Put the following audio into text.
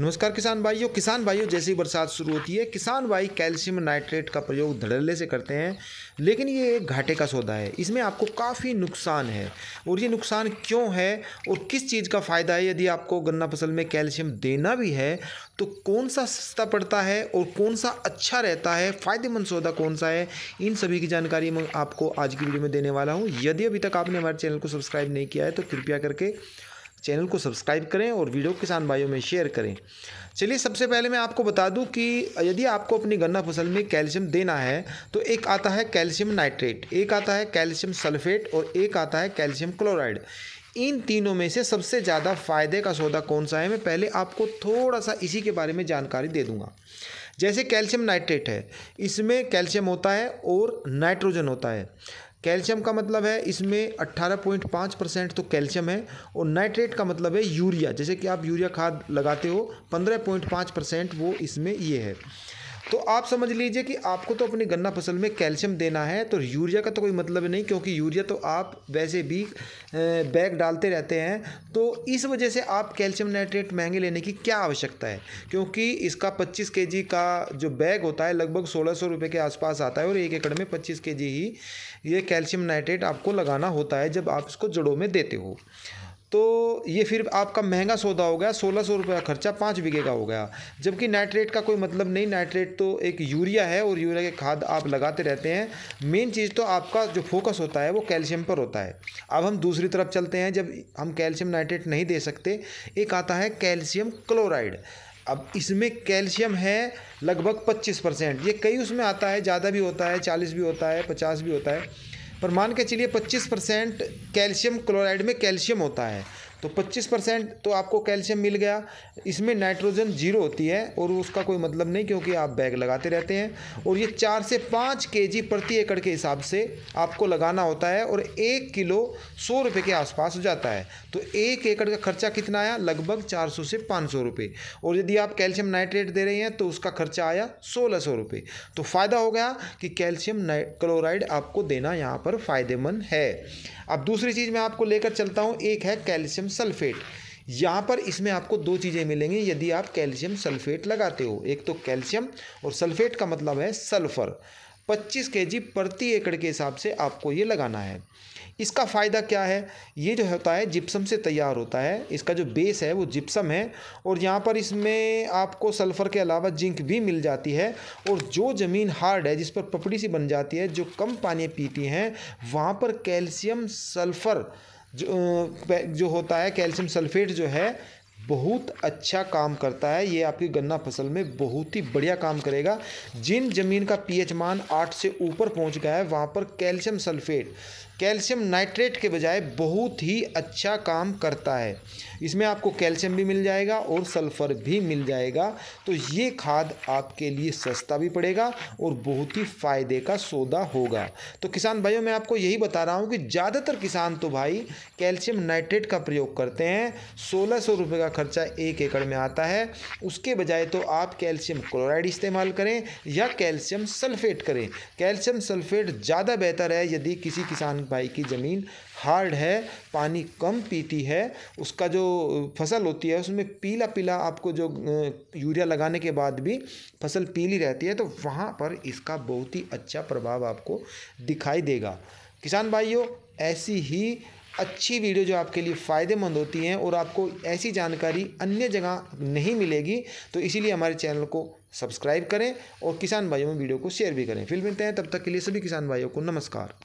नमस्कार किसान भाइयों किसान भाइयों जैसी बरसात शुरू होती है किसान भाई कैल्शियम नाइट्रेट का प्रयोग धड़ल्ले से करते हैं लेकिन ये एक घाटे का सौदा है इसमें आपको काफ़ी नुकसान है और ये नुकसान क्यों है और किस चीज़ का फ़ायदा है यदि आपको गन्ना फसल में कैल्शियम देना भी है तो कौन सा सस्ता पड़ता है और कौन सा अच्छा रहता है फ़ायदेमंद सौदा कौन सा है इन सभी की जानकारी मैं आपको आज की वीडियो में देने वाला हूँ यदि अभी तक आपने हमारे चैनल को सब्सक्राइब नहीं किया है तो कृपया करके चैनल को सब्सक्राइब करें और वीडियो किसान भाइयों में शेयर करें चलिए सबसे पहले मैं आपको बता दूं कि यदि आपको अपनी गन्ना फसल में कैल्शियम देना है तो एक आता है कैल्शियम नाइट्रेट एक आता है कैल्शियम सल्फेट और एक आता है कैल्शियम क्लोराइड इन तीनों में से सबसे ज़्यादा फ़ायदे का सौदा कौन सा है मैं पहले आपको थोड़ा सा इसी के बारे में जानकारी दे दूँगा जैसे कैल्शियम नाइट्रेट है इसमें कैल्शियम होता है और नाइट्रोजन होता है कैल्शियम का मतलब है इसमें 18.5 परसेंट तो कैल्शियम है और नाइट्रेट का मतलब है यूरिया जैसे कि आप यूरिया खाद लगाते हो 15.5 परसेंट वो इसमें ये है तो आप समझ लीजिए कि आपको तो अपनी गन्ना फसल में कैल्शियम देना है तो यूरिया का तो कोई मतलब नहीं क्योंकि यूरिया तो आप वैसे भी बैग डालते रहते हैं तो इस वजह से आप कैल्शियम नाइट्रेट महंगे लेने की क्या आवश्यकता है क्योंकि इसका पच्चीस के का जो बैग होता है लगभग सोलह सौ रुपये के आसपास आता है और एक एकड़ में पच्चीस के ही ये कैल्शियम नाइट्रेट आपको लगाना होता है जब आप इसको जड़ों में देते हो तो ये फिर आपका महंगा सौदा हो गया सोलह सौ रुपये का खर्चा पाँच बीघे का हो गया जबकि नाइट्रेट का कोई मतलब नहीं नाइट्रेट तो एक यूरिया है और यूरिया के खाद आप लगाते रहते हैं मेन चीज़ तो आपका जो फोकस होता है वो कैल्शियम पर होता है अब हम दूसरी तरफ चलते हैं जब हम कैल्शियम नाइट्रेट नहीं दे सकते एक आता है कैल्शियम क्लोराइड अब इसमें कैल्शियम है लगभग पच्चीस परसेंट ये कई उसमें आता है ज़्यादा भी होता है चालीस भी होता है पचास भी होता है पर मान के चलिए 25 परसेंट कैल्शियम क्लोराइड में कैल्शियम होता है तो 25 परसेंट तो आपको कैल्शियम मिल गया इसमें नाइट्रोजन जीरो होती है और उसका कोई मतलब नहीं क्योंकि आप बैग लगाते रहते हैं और ये चार से पाँच के प्रति एकड़ के हिसाब से आपको लगाना होता है और एक किलो सौ रुपये के आसपास हो जाता है तो एक एकड़ का खर्चा कितना आया लगभग चार सौ से पाँच सौ रुपये और यदि आप कैल्शियम नाइट्रेट दे रहे हैं तो उसका खर्चा आया सोलह सौ रुपये तो फ़ायदा हो गया कि कैल्शियम क्लोराइड आपको देना यहाँ पर फ़ायदेमंद है अब दूसरी चीज़ मैं आपको लेकर चलता हूँ एक है कैल्शियम सल्फेट यहाँ पर इसमें आपको दो चीज़ें मिलेंगी यदि आप कैल्शियम सल्फेट लगाते हो एक तो कैल्शियम और सल्फेट का मतलब है सल्फर 25 के प्रति एकड़ के हिसाब से आपको ये लगाना है इसका फ़ायदा क्या है ये जो होता है जिप्सम से तैयार होता है इसका जो बेस है वो जिप्सम है और यहाँ पर इसमें आपको सल्फ़र के अलावा जिंक भी मिल जाती है और जो ज़मीन हार्ड है जिस पर पपड़ी सी बन जाती है जो कम पानी पीती हैं वहाँ पर कैल्शियम सल्फ़र जो जो होता है कैल्शियम सल्फेट जो है बहुत अच्छा काम करता है ये आपकी गन्ना फसल में बहुत ही बढ़िया काम करेगा जिन ज़मीन का पीएच मान आठ से ऊपर पहुंच गया है वहाँ पर कैल्शियम सल्फेट कैल्शियम नाइट्रेट के बजाय बहुत ही अच्छा काम करता है इसमें आपको कैल्शियम भी मिल जाएगा और सल्फ़र भी मिल जाएगा तो ये खाद आपके लिए सस्ता भी पड़ेगा और बहुत ही फ़ायदे का सौदा होगा तो किसान भाइयों मैं आपको यही बता रहा हूँ कि ज़्यादातर किसान तो भाई कैल्शियम नाइट्रेट का प्रयोग करते हैं सोलह सौ रुपये का खर्चा एक एकड़ में आता है उसके बजाय तो आप कैल्शियम क्लोराइड इस्तेमाल करें या कैल्शियम सल्फेट करें कैल्शियम सल्फेट ज़्यादा बेहतर है यदि किसी किसान भाई की ज़मीन हार्ड है पानी कम पीती है उसका जो फसल होती है उसमें पीला पीला आपको जो यूरिया लगाने के बाद भी फसल पीली रहती है तो वहाँ पर इसका बहुत ही अच्छा प्रभाव आपको दिखाई देगा किसान भाइयों ऐसी ही अच्छी वीडियो जो आपके लिए फ़ायदेमंद होती हैं और आपको ऐसी जानकारी अन्य जगह नहीं मिलेगी तो इसीलिए हमारे चैनल को सब्सक्राइब करें और किसान भाइयों में वीडियो को शेयर भी करें फिर मिलते हैं तब तक के लिए सभी किसान भाइयों को नमस्कार